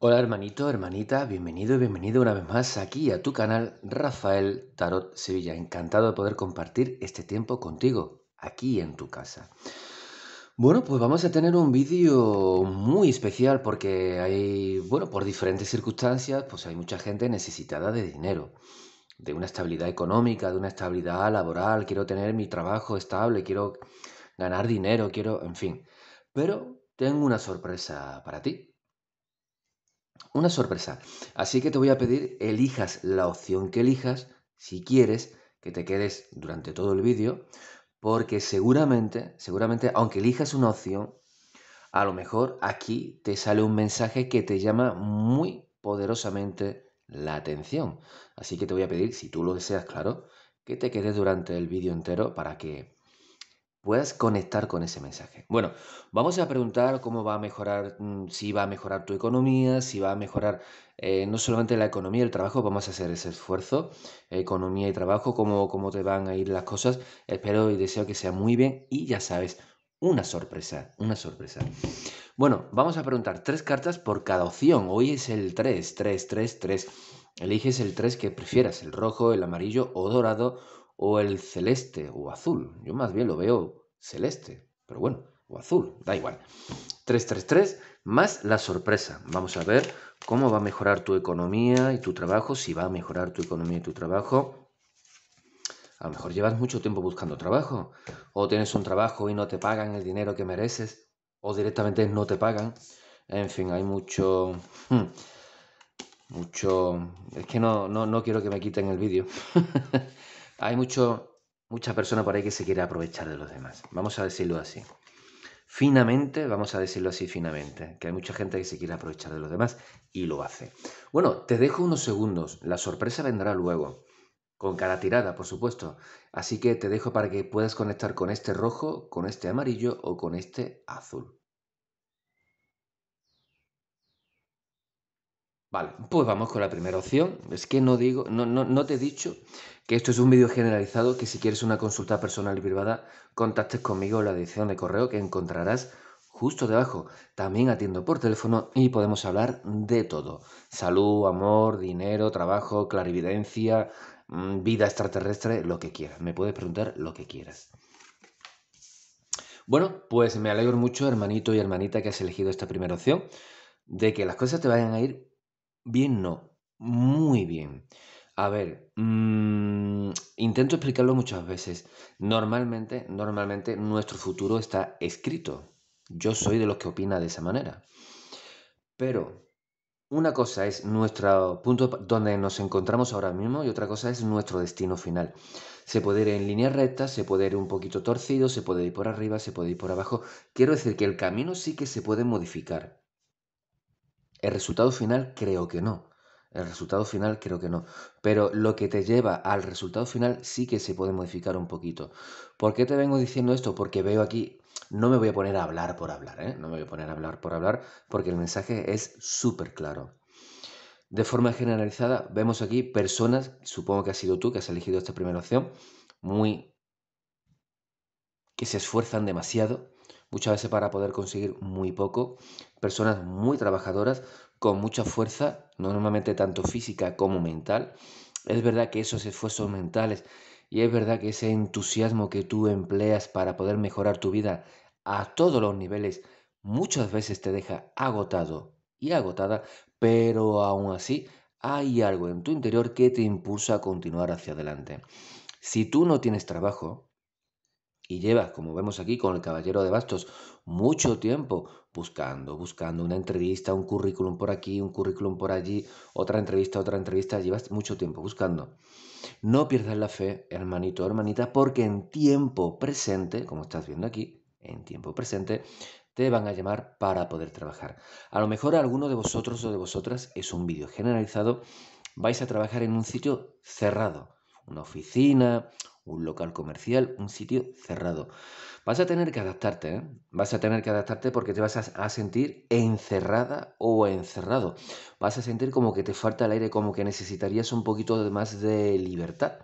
Hola hermanito, hermanita, bienvenido y bienvenido una vez más aquí a tu canal Rafael Tarot Sevilla. Encantado de poder compartir este tiempo contigo, aquí en tu casa. Bueno, pues vamos a tener un vídeo muy especial porque hay, bueno, por diferentes circunstancias, pues hay mucha gente necesitada de dinero, de una estabilidad económica, de una estabilidad laboral, quiero tener mi trabajo estable, quiero ganar dinero, quiero, en fin. Pero tengo una sorpresa para ti una sorpresa. Así que te voy a pedir, elijas la opción que elijas, si quieres, que te quedes durante todo el vídeo, porque seguramente, seguramente, aunque elijas una opción, a lo mejor aquí te sale un mensaje que te llama muy poderosamente la atención. Así que te voy a pedir, si tú lo deseas, claro, que te quedes durante el vídeo entero para que puedas conectar con ese mensaje. Bueno, vamos a preguntar cómo va a mejorar, mm, si va a mejorar tu economía, si va a mejorar eh, no solamente la economía, el trabajo, vamos a hacer ese esfuerzo, eh, economía y trabajo, cómo, cómo te van a ir las cosas. Espero y deseo que sea muy bien y ya sabes, una sorpresa, una sorpresa. Bueno, vamos a preguntar tres cartas por cada opción. Hoy es el 3, 3, 3, 3. Eliges el 3 que prefieras, el rojo, el amarillo o dorado o el celeste o azul. Yo más bien lo veo celeste, pero bueno, o azul, da igual. 333 más la sorpresa. Vamos a ver cómo va a mejorar tu economía y tu trabajo, si va a mejorar tu economía y tu trabajo. A lo mejor llevas mucho tiempo buscando trabajo, o tienes un trabajo y no te pagan el dinero que mereces, o directamente no te pagan. En fin, hay mucho... Hmm, mucho... Es que no, no, no quiero que me quiten el vídeo. Hay mucho, mucha persona por ahí que se quiere aprovechar de los demás. Vamos a decirlo así. Finamente, vamos a decirlo así finamente, que hay mucha gente que se quiere aprovechar de los demás y lo hace. Bueno, te dejo unos segundos. La sorpresa vendrá luego con cara tirada, por supuesto. Así que te dejo para que puedas conectar con este rojo, con este amarillo o con este azul. Vale, pues vamos con la primera opción. Es que no digo, no, no, te he dicho que esto es un vídeo generalizado, que si quieres una consulta personal y privada, contactes conmigo en la dirección de correo que encontrarás justo debajo. También atiendo por teléfono y podemos hablar de todo. Salud, amor, dinero, trabajo, clarividencia, mm, vida extraterrestre, lo que quieras. Me puedes preguntar lo que quieras. Bueno, pues me alegro mucho, hermanito y hermanita, que has elegido esta primera opción, de que las cosas te vayan a ir Bien, no. Muy bien. A ver, mm, intento explicarlo muchas veces. Normalmente, normalmente nuestro futuro está escrito. Yo soy de los que opina de esa manera. Pero una cosa es nuestro punto donde nos encontramos ahora mismo y otra cosa es nuestro destino final. Se puede ir en línea recta, se puede ir un poquito torcido, se puede ir por arriba, se puede ir por abajo. Quiero decir que el camino sí que se puede modificar. El resultado final creo que no. El resultado final creo que no. Pero lo que te lleva al resultado final sí que se puede modificar un poquito. ¿Por qué te vengo diciendo esto? Porque veo aquí, no me voy a poner a hablar por hablar, ¿eh? No me voy a poner a hablar por hablar porque el mensaje es súper claro. De forma generalizada, vemos aquí personas, supongo que has sido tú que has elegido esta primera opción, muy que se esfuerzan demasiado, muchas veces para poder conseguir muy poco, personas muy trabajadoras, con mucha fuerza, normalmente tanto física como mental. Es verdad que esos esfuerzos mentales y es verdad que ese entusiasmo que tú empleas para poder mejorar tu vida a todos los niveles muchas veces te deja agotado y agotada, pero aún así hay algo en tu interior que te impulsa a continuar hacia adelante. Si tú no tienes trabajo, y llevas, como vemos aquí con el caballero de bastos, mucho tiempo buscando, buscando una entrevista, un currículum por aquí, un currículum por allí, otra entrevista, otra entrevista, llevas mucho tiempo buscando. No pierdas la fe, hermanito, hermanita, porque en tiempo presente, como estás viendo aquí, en tiempo presente, te van a llamar para poder trabajar. A lo mejor alguno de vosotros o de vosotras es un vídeo generalizado, vais a trabajar en un sitio cerrado, una oficina, un local comercial, un sitio cerrado. Vas a tener que adaptarte, ¿eh? vas a tener que adaptarte porque te vas a, sentir encerrada o encerrado. Vas a sentir como que te falta el aire, como que necesitarías un poquito más de libertad,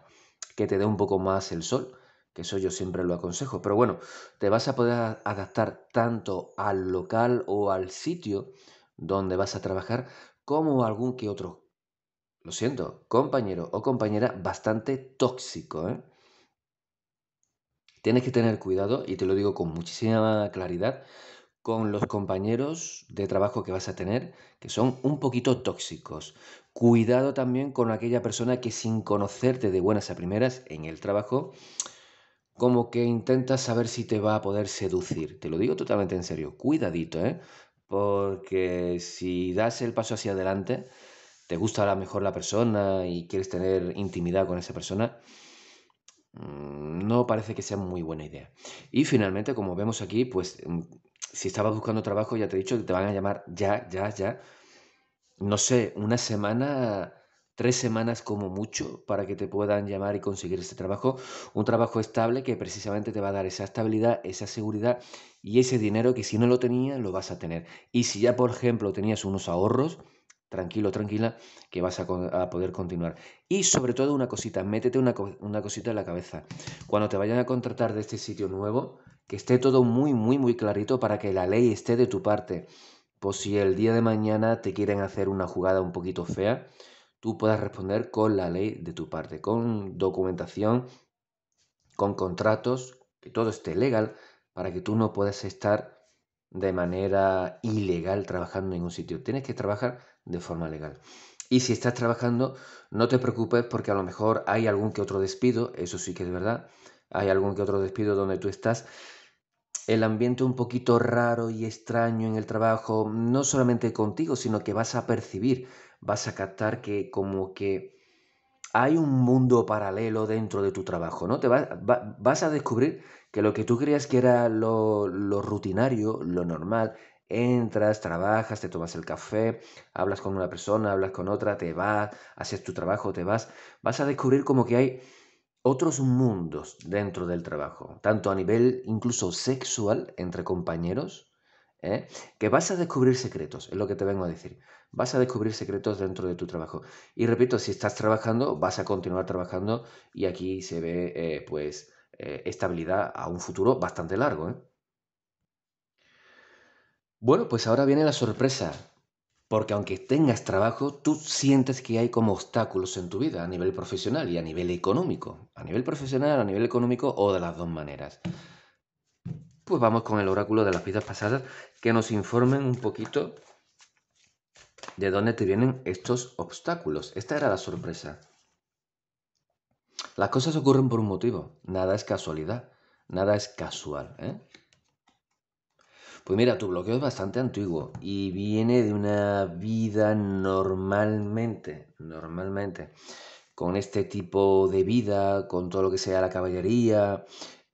que te dé un poco más el sol, que eso yo siempre lo aconsejo. Pero bueno, te vas a poder adaptar tanto al local o al sitio donde vas a trabajar como algún que otro lo siento, compañero o compañera bastante tóxico. ¿eh? Tienes que tener cuidado, y te lo digo con muchísima claridad, con los compañeros de trabajo que vas a tener, que son un poquito tóxicos. Cuidado también con aquella persona que sin conocerte de buenas a primeras en el trabajo, como que intenta saber si te va a poder seducir. Te lo digo totalmente en serio, cuidadito, ¿eh? Porque si das el paso hacia adelante, te gusta a mejor la persona y quieres tener intimidad con esa persona, Mm, no parece que sea muy buena idea. Y finalmente, como vemos aquí, pues mm, si estabas buscando trabajo, ya te he dicho que te van a llamar ya, ya, ya. No sé, una semana, tres semanas como mucho para que te puedan llamar y conseguir ese trabajo. Un trabajo estable que precisamente te va a dar esa estabilidad, esa seguridad y ese dinero que si no lo tenías, lo vas a tener. Y si ya, por ejemplo, tenías unos ahorros, tranquilo, tranquila, que vas a, poder continuar. Y sobre todo una cosita, métete una, una cosita en la cabeza. Cuando te vayan a contratar de este sitio nuevo, que esté todo muy, muy, muy clarito para que la ley esté de tu parte. Por si el día de mañana te quieren hacer una jugada un poquito fea, tú puedas responder con la ley de tu parte, con documentación, con contratos, que todo esté legal, para que tú no puedas estar de manera ilegal trabajando en un sitio. Tienes que trabajar de forma legal. Y si estás trabajando, no te preocupes porque a lo mejor hay algún que otro despido, eso sí que es verdad, hay algún que otro despido donde tú estás. El ambiente un poquito raro y extraño en el trabajo, no solamente contigo, sino que vas a percibir, vas a captar que como que hay un mundo paralelo dentro de tu trabajo, ¿no? Te vas vas a descubrir que lo que tú creías que era lo, rutinario, lo normal, entras, trabajas, te tomas el café, hablas con una persona, hablas con otra, te vas, haces tu trabajo, te vas, vas a descubrir como que hay otros mundos dentro del trabajo, tanto a nivel incluso sexual entre compañeros, ¿eh? que vas a descubrir secretos, es lo que te vengo a decir. Vas a descubrir secretos dentro de tu trabajo. Y repito, si estás trabajando, vas a continuar trabajando y aquí se ve eh, pues eh, estabilidad a un futuro bastante largo. ¿eh? Bueno, pues ahora viene la sorpresa, porque aunque tengas trabajo, tú sientes que hay como obstáculos en tu vida a nivel profesional y a nivel económico. A nivel profesional, a nivel económico o de las dos maneras. Pues vamos con el oráculo de las vidas pasadas que nos informen un poquito de dónde te vienen estos obstáculos. Esta era la sorpresa. Las cosas ocurren por un motivo. Nada es casualidad. Nada es casual. ¿eh? Pues mira, tu bloqueo es bastante antiguo y viene de una vida normalmente, normalmente, con este tipo de vida, con todo lo que sea la caballería,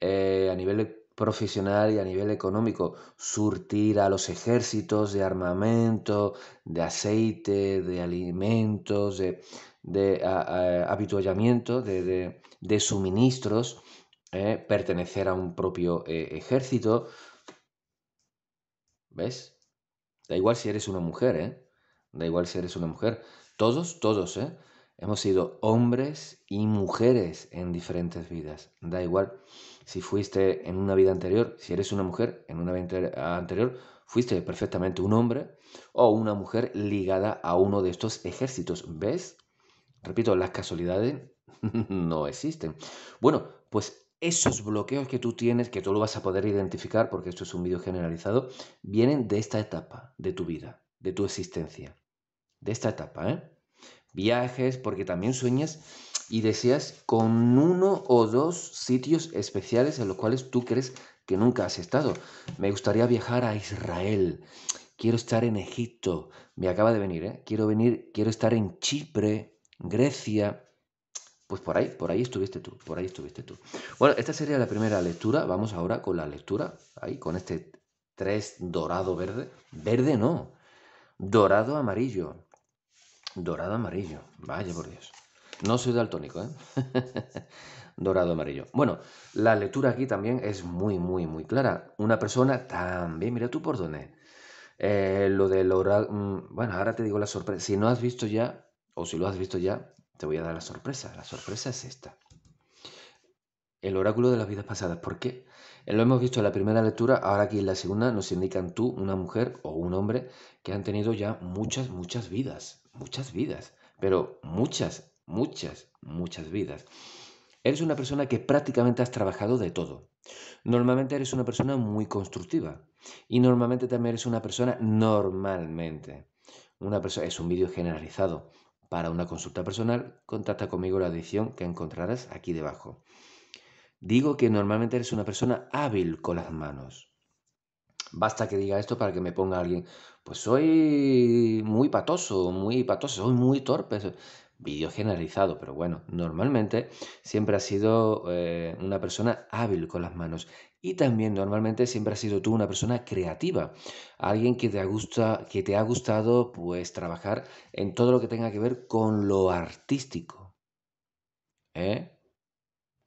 eh, a nivel profesional y a nivel económico, surtir a los ejércitos de armamento, de aceite, de alimentos, de, de habituallamiento, de, suministros, ¿eh? pertenecer a un propio eh, ejército. ¿Ves? Da igual si eres una mujer, ¿eh? Da igual si eres una mujer. Todos, todos, ¿eh? Hemos sido hombres y mujeres en diferentes vidas. Da igual si fuiste en una vida anterior, si eres una mujer, en una vida anterior fuiste perfectamente un hombre o una mujer ligada a uno de estos ejércitos. ¿Ves? Repito, las casualidades no existen. Bueno, pues esos bloqueos que tú tienes, que tú lo vas a poder identificar, porque esto es un vídeo generalizado, vienen de esta etapa de tu vida, de tu existencia. De esta etapa, ¿eh? Viajes, porque también sueñas y deseas con uno o dos sitios especiales en los cuales tú crees que nunca has estado. Me gustaría viajar a Israel. Quiero estar en Egipto. Me acaba de venir, ¿eh? Quiero venir, quiero estar en Chipre. Grecia. Pues por ahí, por ahí estuviste tú, por ahí estuviste tú. Bueno, esta sería la primera lectura. Vamos ahora con la lectura, ahí, con este 3 dorado verde. Verde no, dorado amarillo. Dorado amarillo, vaya por Dios. No soy daltónico, ¿eh? dorado amarillo. Bueno, la lectura aquí también es muy, muy, muy clara. Una persona también, mira tú por dónde. Eh, lo del oral. Mm, bueno, ahora te digo la sorpresa. Si no has visto ya o si lo has visto ya, te voy a dar la sorpresa. La sorpresa es esta. El oráculo de las vidas pasadas. ¿Por qué? Eh, lo hemos visto en la primera lectura, ahora aquí en la segunda nos indican tú, una mujer o un hombre que han tenido ya muchas, muchas vidas. Muchas vidas. Pero muchas, muchas, muchas vidas. Eres una persona que prácticamente has trabajado de todo. Normalmente eres una persona muy constructiva. Y normalmente también eres una persona normalmente. Una persona, es un vídeo generalizado. Para una consulta personal, contacta conmigo la edición que encontrarás aquí debajo. Digo que normalmente eres una persona hábil con las manos. Basta que diga esto para que me ponga alguien, pues soy muy patoso, muy patoso, soy muy torpe vídeo generalizado, pero bueno, normalmente siempre has sido eh, una persona hábil con las manos y también normalmente siempre has sido tú una persona creativa, alguien que te, gusta, que te ha gustado pues trabajar en todo lo que tenga que ver con lo artístico. ¿eh?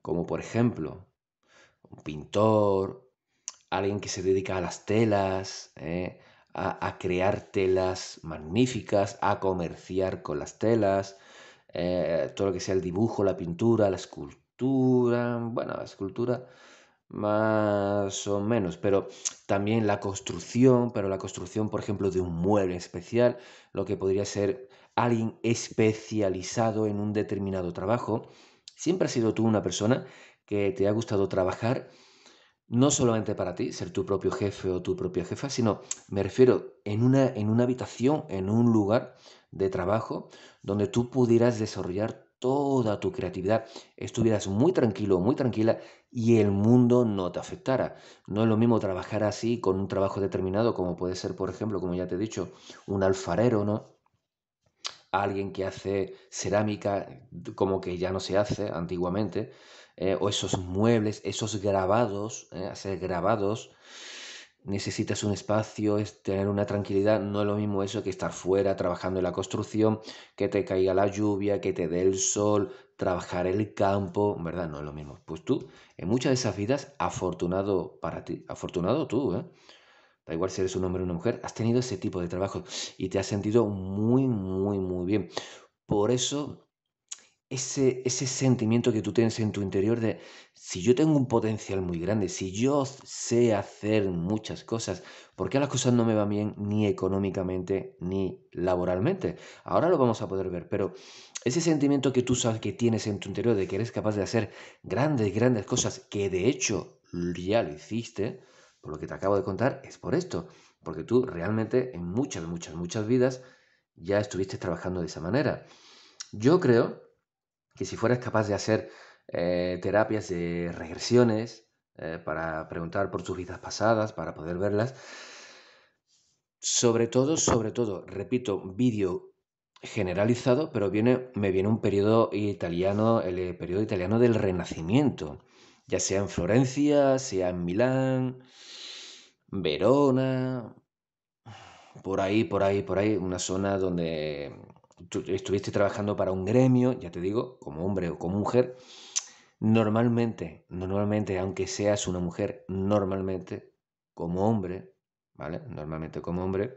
Como por ejemplo, un pintor, alguien que se dedica a las telas, ¿eh? a crear telas magníficas, a comerciar con las telas, eh, todo lo que sea el dibujo, la pintura, la escultura, bueno, la escultura más o menos, pero también la construcción, pero la construcción, por ejemplo, de un mueble especial, lo que podría ser alguien especializado en un determinado trabajo. ¿Siempre has sido tú una persona que te ha gustado trabajar? no solamente para ti, ser tu propio jefe o tu propia jefa, sino me refiero en una, en una habitación, en un lugar de trabajo donde tú pudieras desarrollar toda tu creatividad, estuvieras muy tranquilo, muy tranquila y el mundo no te afectara. No es lo mismo trabajar así con un trabajo determinado, como puede ser, por ejemplo, como ya te he dicho, un alfarero, ¿no? Alguien que hace cerámica como que ya no se hace antiguamente, eh, o esos muebles, esos grabados, eh, hacer grabados, necesitas un espacio, es tener una tranquilidad, no es lo mismo eso que estar fuera trabajando en la construcción, que te caiga la lluvia, que te dé el sol, trabajar el campo, ¿verdad? No es lo mismo. Pues tú, en muchas de esas vidas, afortunado para ti, afortunado tú, ¿eh? Da igual si eres un hombre o una mujer, has tenido ese tipo de trabajo y te has sentido muy, muy, muy bien. Por eso ese, sentimiento que tú tienes en tu interior de si yo tengo un potencial muy grande, si yo sé hacer muchas cosas, ¿por qué las cosas no me van bien ni económicamente ni laboralmente? Ahora lo vamos a poder ver, pero ese sentimiento que tú sabes que tienes en tu interior de que eres capaz de hacer grandes, grandes cosas, que de hecho ya lo hiciste, por lo que te acabo de contar, es por esto, porque tú realmente en muchas, muchas, muchas vidas ya estuviste trabajando de esa manera. Yo creo que si fueras capaz de hacer eh, terapias de regresiones eh, para preguntar por tus vidas pasadas, para poder verlas, sobre todo, sobre todo, repito, vídeo generalizado, pero viene, me viene un periodo italiano, el periodo italiano del Renacimiento, ya sea en Florencia, sea en Milán, Verona, por ahí, por ahí, por ahí, una zona donde estuviste trabajando para un gremio, ya te digo, como hombre o como mujer, normalmente, normalmente, aunque seas una mujer, normalmente, como hombre, ¿vale? Normalmente como hombre,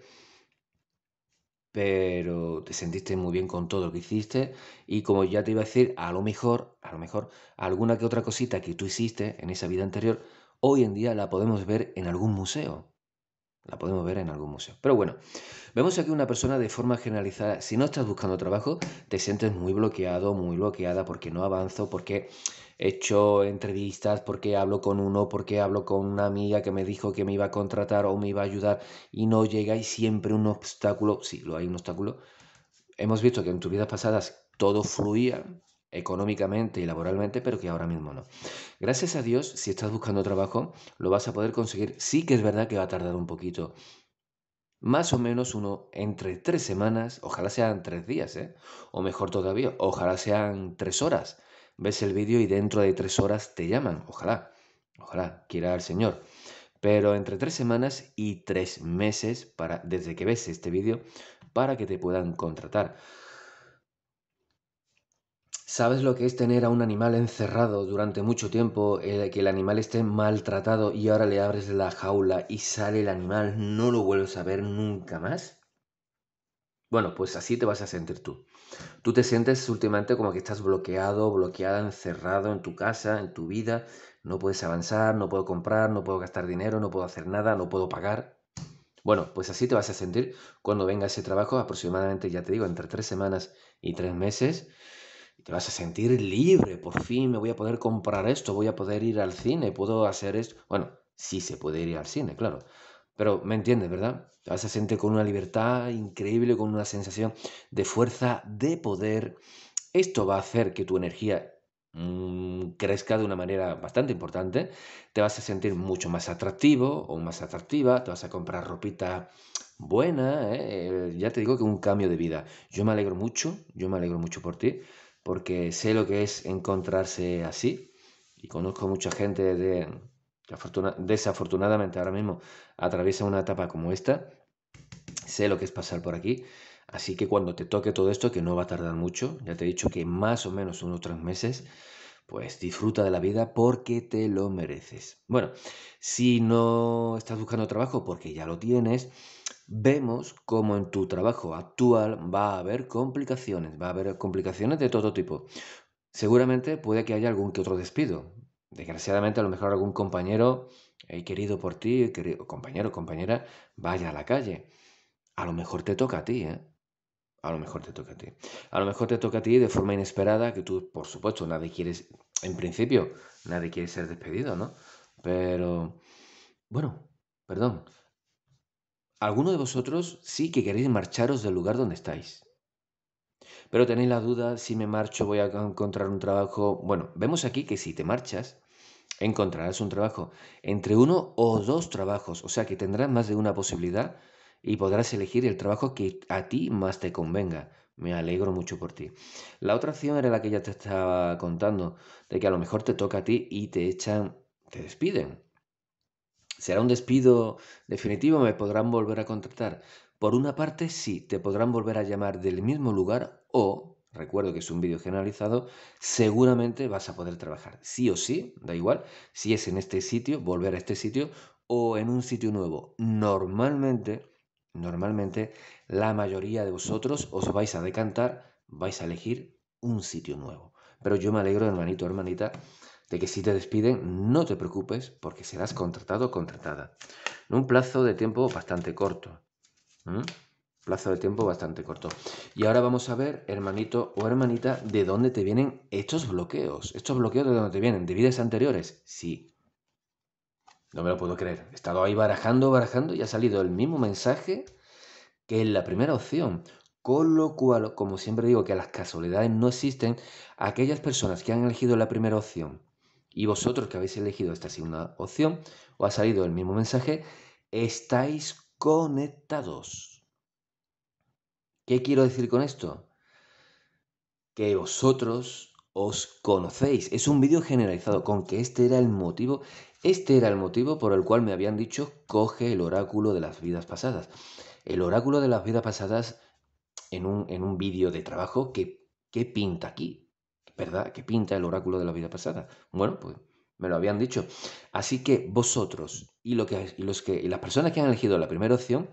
pero te sentiste muy bien con todo lo que hiciste y como ya te iba a decir, a lo mejor, a lo mejor, alguna que otra cosita que tú hiciste en esa vida anterior, hoy en día la podemos ver en algún museo, la podemos ver en algún museo. Pero bueno, vemos aquí una persona de forma generalizada. Si no estás buscando trabajo, te sientes muy bloqueado, muy bloqueada porque no avanzo, porque he hecho entrevistas, porque hablo con uno, porque hablo con una amiga que me dijo que me iba a contratar o me iba a ayudar y no llega y siempre un obstáculo. Sí, lo hay un obstáculo. Hemos visto que en tus vidas pasadas todo fluía, económicamente y laboralmente, pero que ahora mismo no. Gracias a Dios, si estás buscando trabajo, lo vas a poder conseguir. Sí que es verdad que va a tardar un poquito. Más o menos uno entre tres semanas, ojalá sean tres días, ¿eh? o mejor todavía, ojalá sean tres horas. Ves el vídeo y dentro de tres horas te llaman, ojalá, ojalá, quiera el Señor. Pero entre tres semanas y tres meses para, desde que ves este vídeo para que te puedan contratar. ¿Sabes lo que es tener a un animal encerrado durante mucho tiempo, eh, que el animal esté maltratado y ahora le abres la jaula y sale el animal, no lo vuelves a ver nunca más? Bueno, pues así te vas a sentir tú. Tú te sientes últimamente como que estás bloqueado, bloqueada, encerrado en tu casa, en tu vida, no puedes avanzar, no puedo comprar, no puedo gastar dinero, no puedo hacer nada, no puedo pagar. Bueno, pues así te vas a sentir cuando venga ese trabajo, aproximadamente, ya te digo, entre tres semanas y tres meses te vas a sentir libre, por fin me voy a poder comprar esto, voy a poder ir al cine, puedo hacer esto. Bueno, sí se puede ir al cine, claro. Pero me entiendes, ¿verdad? Te vas a sentir con una libertad increíble, con una sensación de fuerza, de poder. Esto va a hacer que tu energía mm, crezca de una manera bastante importante. Te vas a sentir mucho más atractivo o más atractiva. Te vas a comprar ropita buena. ¿eh? Eh, ya te digo que un cambio de vida. Yo me alegro mucho, yo me alegro mucho por ti porque sé lo que es encontrarse así y conozco mucha gente de, que desafortunadamente ahora mismo atraviesa una etapa como esta, sé lo que es pasar por aquí, así que cuando te toque todo esto, que no va a tardar mucho, ya te he dicho que más o menos unos tres meses, pues disfruta de la vida porque te lo mereces. Bueno, si no estás buscando trabajo porque ya lo tienes, vemos cómo en tu trabajo actual va a haber complicaciones, va a haber complicaciones de todo tipo. Seguramente puede que haya algún que otro despido. Desgraciadamente, a lo mejor algún compañero eh, querido por ti, querido, compañero, compañera, vaya a la calle. A lo mejor te toca a ti, ¿eh? A lo mejor te toca a ti. A lo mejor te toca a ti de forma inesperada, que tú, por supuesto, nadie quieres, en principio, nadie quiere ser despedido, ¿no? Pero, bueno, perdón, alguno de vosotros sí que queréis marcharos del lugar donde estáis. Pero tenéis la duda, si me marcho voy a encontrar un trabajo. Bueno, vemos aquí que si te marchas, encontrarás un trabajo. Entre uno o dos trabajos, o sea que tendrás más de una posibilidad y podrás elegir el trabajo que a ti más te convenga. Me alegro mucho por ti. La otra opción era la que ya te estaba contando, de que a lo mejor te toca a ti y te echan, te despiden. ¿Será un despido definitivo? ¿Me podrán volver a contratar? Por una parte, sí, te podrán volver a llamar del mismo lugar o, recuerdo que es un vídeo generalizado, seguramente vas a poder trabajar. Sí o sí, da igual, si es en este sitio, volver a este sitio o en un sitio nuevo. Normalmente, normalmente, la mayoría de vosotros os vais a decantar, vais a elegir un sitio nuevo. Pero yo me alegro, hermanito, hermanita, de que si te despiden no te preocupes porque serás contratado o contratada. En un plazo de tiempo bastante corto. Plazo de tiempo bastante corto. Y ahora vamos a ver, hermanito o hermanita, de dónde te vienen estos bloqueos. ¿Estos bloqueos de dónde te vienen? ¿De vidas anteriores? Sí. No me lo puedo creer. He estado ahí barajando, barajando y ha salido el mismo mensaje que en la primera opción. Con lo cual, como siempre digo que las casualidades no existen, aquellas personas que han elegido la primera opción y vosotros que habéis elegido esta segunda opción, o ha salido el mismo mensaje, estáis conectados. ¿Qué quiero decir con esto? Que vosotros os conocéis. Es un vídeo generalizado con que este era el motivo, este era el motivo por el cual me habían dicho coge el oráculo de las vidas pasadas. El oráculo de las vidas pasadas en un, en un vídeo de trabajo, que ¿qué pinta aquí? ¿verdad? Que pinta el oráculo de la vida pasada. Bueno, pues me lo habían dicho. Así que vosotros y, que, los que, las personas que han elegido la primera opción,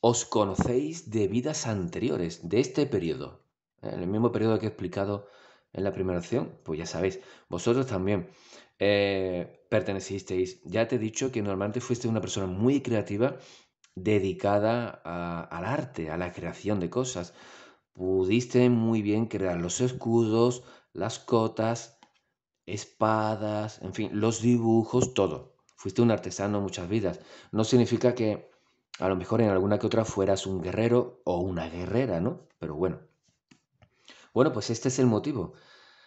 os conocéis de vidas anteriores, de este periodo. En ¿Eh? el mismo periodo que he explicado en la primera opción, pues ya sabéis, vosotros también eh, pertenecisteis. Ya te he dicho que normalmente fuiste una persona muy creativa, dedicada al arte, a la creación de cosas, pudiste muy bien crear los escudos, las cotas, espadas, en fin, los dibujos, todo. Fuiste un artesano muchas vidas. No significa que a lo mejor en alguna que otra fueras un guerrero o una guerrera, ¿no? Pero bueno. Bueno, pues este es el motivo.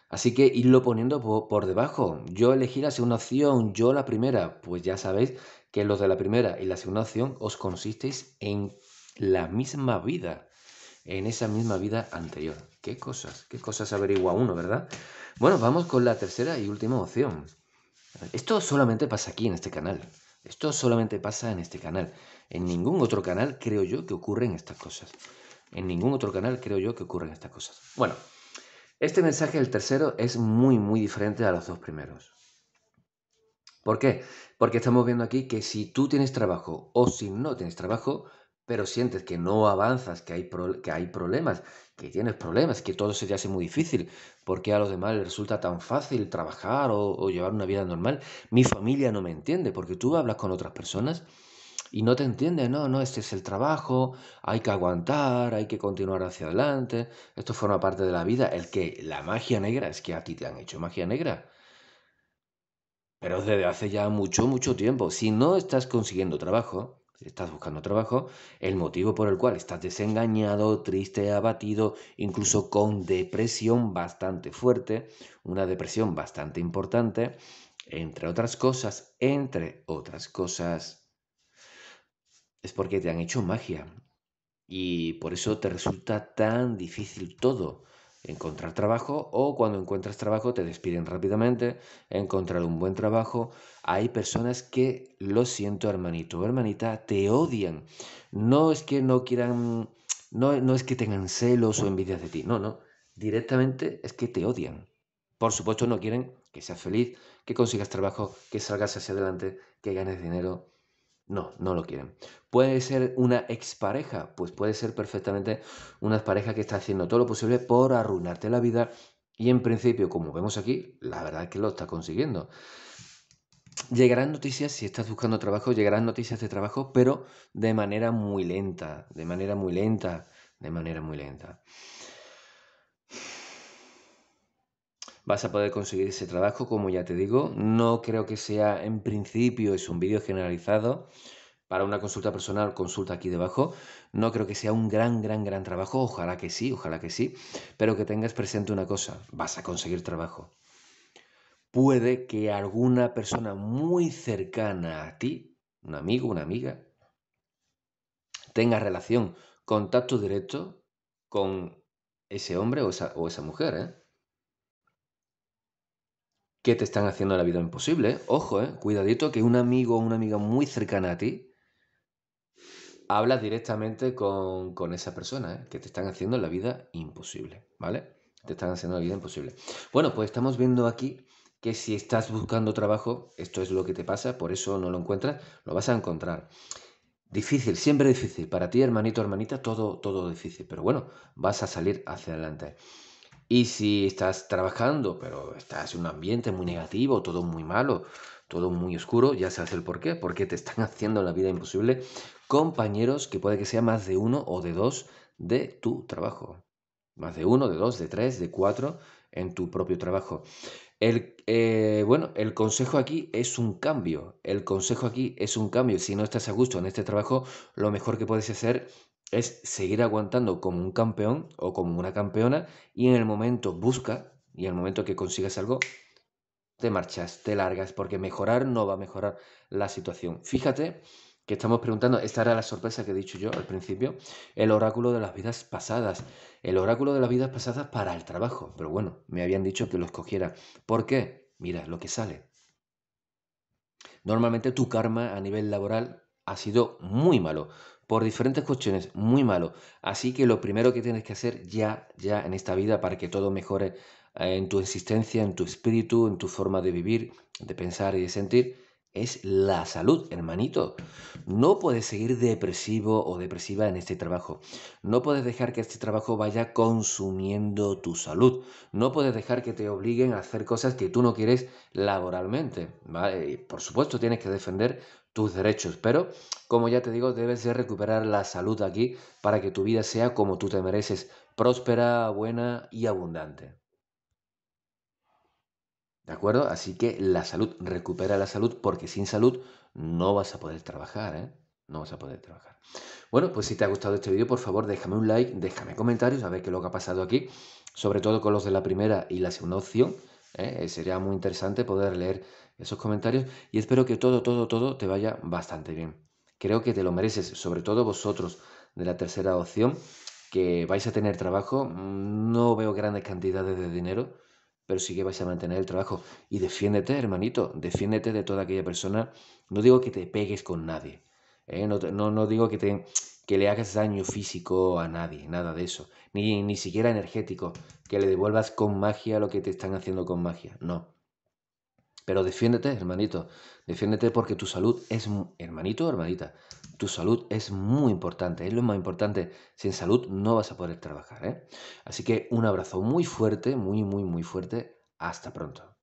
Así que irlo poniendo por, debajo. Yo elegí la segunda opción, yo la primera. Pues ya sabéis que los de la primera y la segunda opción os consistéis en la misma vida en esa misma vida anterior. Qué cosas, qué cosas averigua uno, ¿verdad? Bueno, vamos con la tercera y última opción. Esto solamente pasa aquí en este canal. Esto solamente pasa en este canal. En ningún otro canal creo yo que ocurren estas cosas. En ningún otro canal creo yo que ocurren estas cosas. Bueno, este mensaje, el tercero, es muy, muy diferente a los dos primeros. ¿Por qué? Porque estamos viendo aquí que si tú tienes trabajo o si no tienes trabajo, pero sientes que no avanzas, que hay, que hay problemas, que tienes problemas, que todo se te hace muy difícil, porque a los demás les resulta tan fácil trabajar o, o llevar una vida normal. Mi familia no me entiende, porque tú hablas con otras personas y no te entienden, no, no, este es el trabajo, hay que aguantar, hay que continuar hacia adelante, esto forma parte de la vida, el que la magia negra, es que a ti te han hecho magia negra. Pero desde hace ya mucho, mucho tiempo, si no estás consiguiendo trabajo, estás buscando trabajo, el motivo por el cual estás desengañado, triste, abatido, incluso con depresión bastante fuerte, una depresión bastante importante, entre otras cosas, entre otras cosas, es porque te han hecho magia. Y por eso te resulta tan difícil todo encontrar trabajo o cuando encuentras trabajo te despiden rápidamente, encontrar un buen trabajo. Hay personas que, lo siento hermanito o hermanita, te odian. No es que no quieran, no, no es que tengan celos o envidias de ti, no, no. Directamente es que te odian. Por supuesto no quieren que seas feliz, que consigas trabajo, que salgas hacia adelante, que ganes dinero, no, no lo quieren. Puede ser una expareja, pues puede ser perfectamente una pareja que está haciendo todo lo posible por arruinarte la vida y en principio, como vemos aquí, la verdad es que lo está consiguiendo. Llegarán noticias, si estás buscando trabajo, llegarán noticias de trabajo, pero de manera muy lenta, de manera muy lenta, de manera muy lenta. vas a poder conseguir ese trabajo, como ya te digo. No creo que sea en principio, es un vídeo generalizado. Para una consulta personal, consulta aquí debajo. No creo que sea un gran, gran, gran trabajo. Ojalá que sí, ojalá que sí. Pero que tengas presente una cosa, vas a conseguir trabajo. Puede que alguna persona muy cercana a ti, un amigo, una amiga, tenga relación, contacto directo con ese hombre o esa, mujer. ¿eh? que te están haciendo la vida imposible. Ojo, eh, cuidadito, que un amigo o una amiga muy cercana a ti habla directamente con, esa persona, eh, que te están haciendo la vida imposible, ¿vale? Te están haciendo la vida imposible. Bueno, pues estamos viendo aquí que si estás buscando trabajo, esto es lo que te pasa, por eso no lo encuentras, lo vas a encontrar. Difícil, siempre difícil. Para ti, hermanito, hermanita, todo, todo difícil. Pero bueno, vas a salir hacia adelante. Y si estás trabajando, pero estás en un ambiente muy negativo, todo muy malo, todo muy oscuro, ya sabes el por qué, porque te están haciendo la vida imposible compañeros que puede que sea más de uno o de dos de tu trabajo. Más de uno, de dos, de tres, de cuatro en tu propio trabajo. El, eh, bueno, el consejo aquí es un cambio. El consejo aquí es un cambio. Si no estás a gusto en este trabajo, lo mejor que puedes hacer es seguir aguantando como un campeón o como una campeona y en el momento busca y en el momento que consigas algo, te marchas, te largas, porque mejorar no va a mejorar la situación. Fíjate que estamos preguntando, esta era la sorpresa que he dicho yo al principio, el oráculo de las vidas pasadas, el oráculo de las vidas pasadas para el trabajo, pero bueno, me habían dicho que lo escogiera. ¿Por qué? Mira, lo que sale. Normalmente tu karma a nivel laboral ha sido muy malo, por diferentes cuestiones, muy malo. Así que lo primero que tienes que hacer ya, ya en esta vida para que todo mejore eh, en tu existencia, en tu espíritu, en tu forma de vivir, de pensar y de sentir, es la salud, hermanito. No puedes seguir depresivo o depresiva en este trabajo. No puedes dejar que este trabajo vaya consumiendo tu salud. No puedes dejar que te obliguen a hacer cosas que tú no quieres laboralmente. ¿vale? Y por supuesto, tienes que defender tus derechos. Pero, como ya te digo, debes de recuperar la salud aquí para que tu vida sea como tú te mereces, próspera, buena y abundante. ¿De acuerdo? Así que la salud, recupera la salud porque sin salud no vas a poder trabajar, ¿eh? No vas a poder trabajar. Bueno, pues si te ha gustado este vídeo, por favor, déjame un like, déjame comentarios, a ver qué es lo que ha pasado aquí, sobre todo con los de la primera y la segunda opción. ¿eh? Eh, sería muy interesante poder leer esos comentarios y espero que todo, todo, todo te vaya bastante bien. Creo que te lo mereces, sobre todo vosotros de la tercera opción, que vais a tener trabajo. No veo grandes cantidades de dinero, pero sí que vais a mantener el trabajo. Y defiéndete, hermanito, defiéndete de toda aquella persona. No digo que te pegues con nadie, ¿eh? no, no digo que te que le hagas daño físico a nadie, nada de eso, ni, ni siquiera energético, que le devuelvas con magia lo que te están haciendo con magia, no. Pero defiéndete, hermanito, defiéndete porque tu salud es, hermanito hermanita, tu salud es muy importante, es lo más importante. Sin salud no vas a poder trabajar, ¿eh? Así que un abrazo muy fuerte, muy, muy, muy fuerte. Hasta pronto.